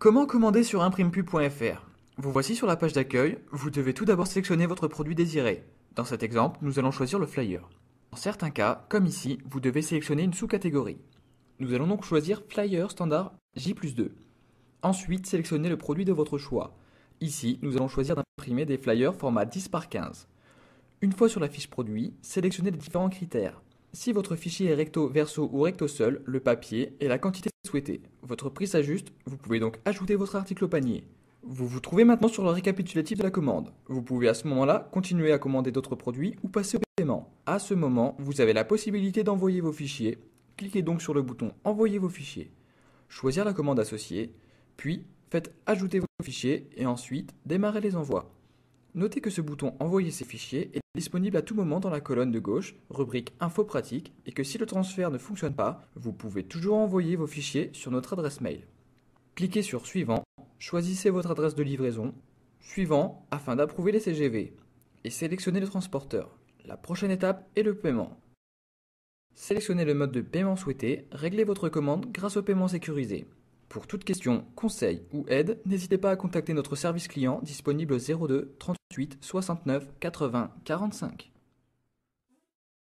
Comment commander sur imprimepub.fr Vous voici sur la page d'accueil, vous devez tout d'abord sélectionner votre produit désiré. Dans cet exemple, nous allons choisir le flyer. Dans certains cas, comme ici, vous devez sélectionner une sous-catégorie. Nous allons donc choisir Flyer standard J2. Ensuite, sélectionnez le produit de votre choix. Ici, nous allons choisir d'imprimer des flyers format 10 par 15. Une fois sur la fiche produit, sélectionnez les différents critères. Si votre fichier est recto verso ou recto seul, le papier et la quantité souhaitée. Votre prix s'ajuste, vous pouvez donc ajouter votre article au panier. Vous vous trouvez maintenant sur le récapitulatif de la commande. Vous pouvez à ce moment-là continuer à commander d'autres produits ou passer au paiement. À ce moment, vous avez la possibilité d'envoyer vos fichiers. Cliquez donc sur le bouton Envoyer vos fichiers. Choisir la commande associée, puis faites Ajouter vos fichiers et ensuite démarrez les envois. Notez que ce bouton Envoyer ces fichiers est disponible à tout moment dans la colonne de gauche, rubrique Info pratique, et que si le transfert ne fonctionne pas, vous pouvez toujours envoyer vos fichiers sur notre adresse mail. Cliquez sur Suivant, choisissez votre adresse de livraison, Suivant afin d'approuver les CGV, et sélectionnez le transporteur. La prochaine étape est le paiement. Sélectionnez le mode de paiement souhaité, réglez votre commande grâce au paiement sécurisé. Pour toute question, conseil ou aide, n'hésitez pas à contacter notre service client disponible 02 30 68 69 80 45